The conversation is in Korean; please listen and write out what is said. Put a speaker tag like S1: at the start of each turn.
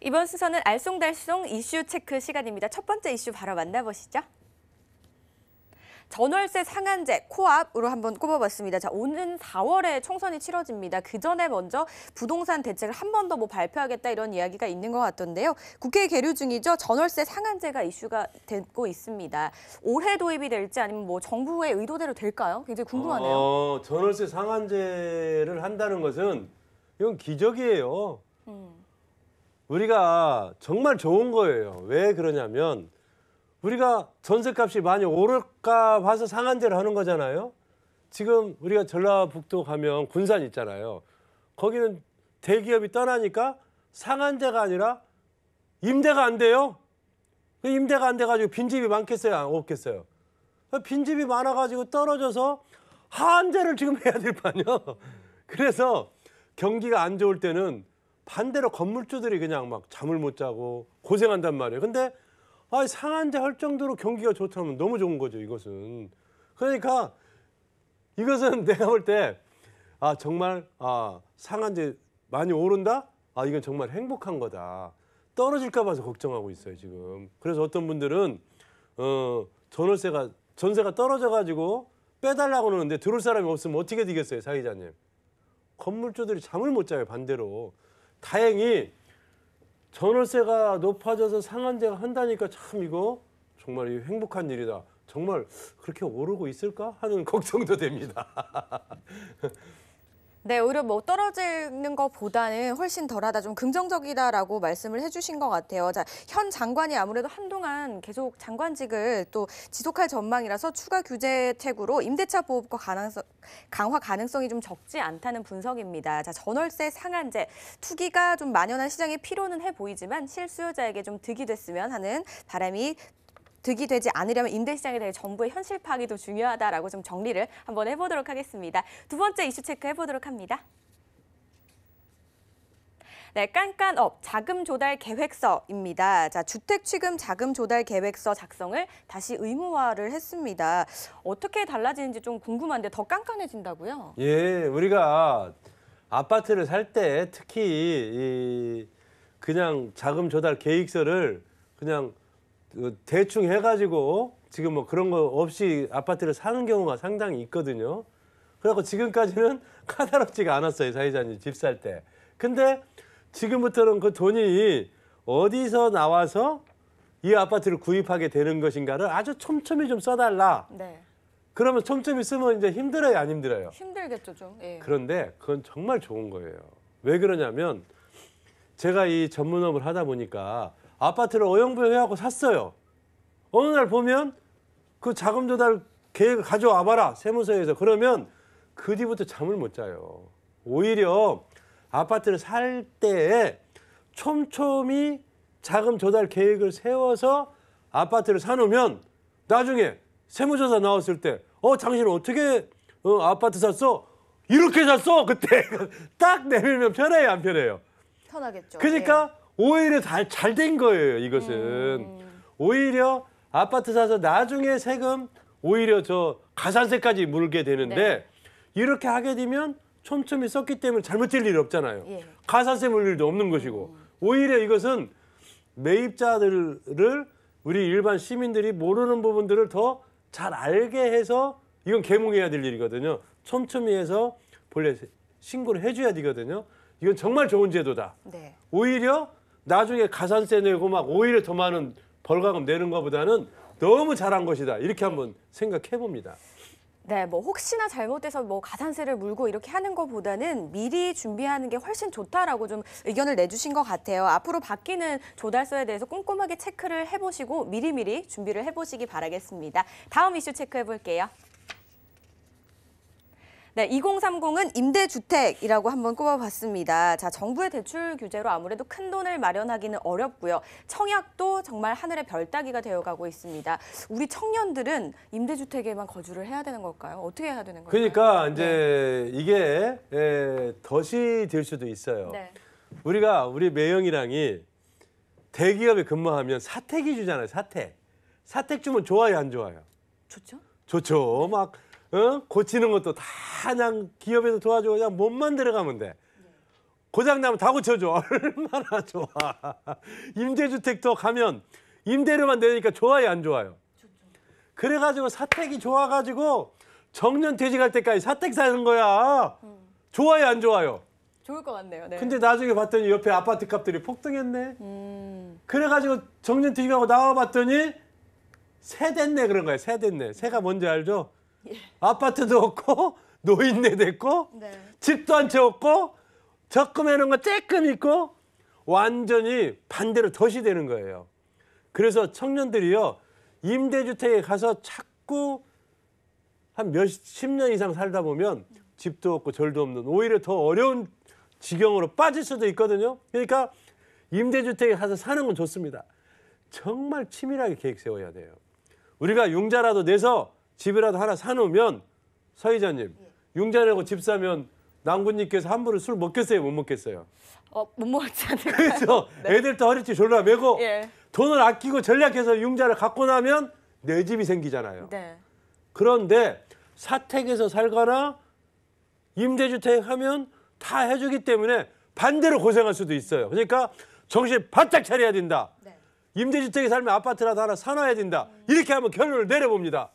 S1: 이번 순서는 알쏭달쏭 이슈 체크 시간입니다. 첫 번째 이슈 바로 만나보시죠. 전월세 상한제 코앞으로 한번 꼽아봤습니다. 자, 오는 4월에 총선이 치러집니다. 그 전에 먼저 부동산 대책을 한 번더뭐 발표하겠다 이런 이야기가 있는 것 같던데요. 국회 계류 중이죠. 전월세 상한제가 이슈가 되고 있습니다. 올해 도입이 될지 아니면 뭐 정부의 의도대로 될까요? 굉장히 궁금하네요.
S2: 어, 전월세 상한제를 한다는 것은 이건 기적이에요. 음. 우리가 정말 좋은 거예요. 왜 그러냐면 우리가 전세값이 많이 오를까 봐서 상한제를 하는 거잖아요. 지금 우리가 전라북도 가면 군산 있잖아요. 거기는 대기업이 떠나니까 상한제가 아니라 임대가 안 돼요. 그 임대가 안 돼가지고 빈집이 많겠어요? 안 아, 없겠어요? 빈집이 많아가지고 떨어져서 한제를 지금 해야 될거 아니에요. 그래서 경기가 안 좋을 때는 반대로 건물주들이 그냥 막 잠을 못 자고 고생한단 말이에요. 근데 아, 상한제 할 정도로 경기가 좋다면 너무 좋은 거죠, 이것은. 그러니까 이것은 내가 볼 때 아, 정말 아, 상한제 많이 오른다? 아, 이건 정말 행복한 거다. 떨어질까 봐서 걱정하고 있어요, 지금. 그래서 어떤 분들은 어, 전월세가 전세가 떨어져 가지고 빼달라고 그러는데 들을 사람이 없으면 어떻게 되겠어요, 사기자님? 건물주들이 잠을 못 자요, 반대로. 다행히 전월세가 높아져서 상한제가 한다니까 참 이거 정말 행복한 일이다. 정말 그렇게 오르고 있을까 하는 걱정도 됩니다.
S1: 네, 오히려 뭐 떨어지는 것보다는 훨씬 덜하다, 좀 긍정적이다라고 말씀을 해주신 것 같아요. 자, 현 장관이 아무래도 한동안 계속 장관직을 또 지속할 전망이라서 추가 규제책으로 임대차 보호법 가능성, 강화 가능성이 좀 적지 않다는 분석입니다. 자, 전월세 상한제, 투기가 좀 만연한 시장의 피로는 해 보이지만 실수요자에게 좀 득이 됐으면 하는 바람이 득이 되지 않으려면 임대시장에 대해 정부의 현실 파악이 더 중요하다라고 좀 정리를 한번 해보도록 하겠습니다. 두 번째 이슈 체크 해보도록 합니다. 네, 깐깐업 자금 조달 계획서입니다. 자, 주택 취금 자금 조달 계획서 작성을 다시 의무화를 했습니다. 어떻게 달라지는지 좀 궁금한데 더 깐깐해진다고요?
S2: 예, 우리가 아파트를 살 때 특히 이 그냥 자금 조달 계획서를 그냥 그 대충 해가지고 지금 뭐 그런 거 없이 아파트를 사는 경우가 상당히 있거든요. 그래갖고 지금까지는 까다롭지가 않았어요 사회자님 집 살 때. 근데 지금부터는 그 돈이 어디서 나와서 이 아파트를 구입하게 되는 것인가를 아주 촘촘히 좀 써달라. 네. 그러면 촘촘히 쓰면 이제 힘들어요, 안 힘들어요?
S1: 힘들겠죠, 좀. 예.
S2: 그런데 그건 정말 좋은 거예요. 왜 그러냐면 제가 이 전문업을 하다 보니까 아파트를 어영부영해하고 샀어요. 어느 날 보면 그 자금 조달 계획 을 가져와 봐라 세무서에서 그러면 그 뒤부터 잠을 못 자요. 오히려 아파트를 살 때에 촘촘히 자금 조달 계획을 세워서 아파트를 사놓으면 나중에 세무조사 나왔을 때어 당신 어떻게 어, 아파트 샀어? 이렇게 샀어 그때 딱 내밀면 편해요 안 편해요?
S1: 편하겠죠. 그러니까 네.
S2: 오히려 잘 된 거예요 이것은 음. 오히려 아파트 사서 나중에 세금 오히려 저 가산세까지 물게 되는데 네. 이렇게 하게 되면 촘촘히 썼기 때문에 잘못될 일이 없잖아요. 예. 가산세 물 일도 없는 것이고 음. 오히려 이것은 매입자들을 우리 일반 시민들이 모르는 부분들을 더 잘 알게 해서 이건 개몽해야 될 일이거든요. 촘촘히 해서 본래 신고를 해줘야 되거든요. 이건 정말 좋은 제도다. 네. 오히려 나중에 가산세 내고 막 오히려 더 많은 벌가금 내는 것보다는 너무 잘한 것이다. 이렇게 한번 생각해 봅니다.
S1: 네, 뭐 혹시나 잘못돼서 뭐 가산세를 물고 이렇게 하는 것보다는 미리 준비하는 게 훨씬 좋다라고 좀 의견을 내주신 것 같아요. 앞으로 바뀌는 조달서에 대해서 꼼꼼하게 체크를 해보시고 미리미리 준비를 해보시기 바라겠습니다. 다음 이슈 체크해 볼게요. 네, 2030은 임대주택이라고 한번 꼽아봤습니다. 자, 정부의 대출 규제로 아무래도 큰 돈을 마련하기는 어렵고요. 청약도 정말 하늘의 별따기가 되어가고 있습니다. 우리 청년들은 임대주택에만 거주를 해야 되는 걸까요? 어떻게 해야 되는 걸까요?
S2: 그러니까 이제 네. 이게 에, 예, 덫이 될 수도 있어요. 네. 우리가 우리 매형이랑이 대기업에 근무하면 사택이 주잖아요. 사택. 사택 주면 좋아요, 안 좋아요? 좋죠. 좋죠. 네. 막 어? 고치는 것도 다 그냥 기업에서 도와주고 그냥 몸만 들어가면 돼. 고장 나면 다 고쳐줘. 얼마나 좋아. 임대주택도 가면 임대료만 내니까 좋아요, 안 좋아요? 그래가지고 사택이 좋아가지고 정년 퇴직할 때까지 사택 사는 거야. 좋아요, 안 좋아요?
S1: 좋을 것 같네요. 네. 근데
S2: 나중에 봤더니 옆에 아파트 값들이 폭등했네. 음. 그래가지고 정년 퇴직하고 나와봤더니 새 됐네 그런 거야. 새 됐네. 새가 뭔지 알죠? 아파트도 없고 노인네 됐고 네. 집도 한 채 없고 적금 해놓은 거 쬐끔 있고 완전히 반대로 덫이되는 거예요. 그래서 청년들이요 임대주택에 가서 자꾸 한 몇 십 년 이상 살다 보면 집도 없고 절도 없는 오히려 더 어려운 지경으로 빠질 수도 있거든요. 그러니까 임대주택에 가서 사는 건 좋습니다. 정말 치밀하게 계획 세워야 돼요. 우리가 융자라도 내서 집이라도 하나 사놓으면 사회자님 예. 융자라고 집 사면 남군님께서 함부로 술 먹겠어요? 못 먹겠어요?
S1: 어, 못 먹지 않을까요?
S2: 그래서 네. 애들도 허리띠 졸라 매고 예. 돈을 아끼고 전략해서 융자를 갖고 나면 내 집이 생기잖아요. 네. 그런데 사택에서 살거나 임대주택 하면 다 해주기 때문에 반대로 고생할 수도 있어요. 그러니까 정신 바짝 차려야 된다. 네. 임대주택에 살면 아파트라도 하나 사놔야 된다. 음. 이렇게 하면 결론을 내려봅니다.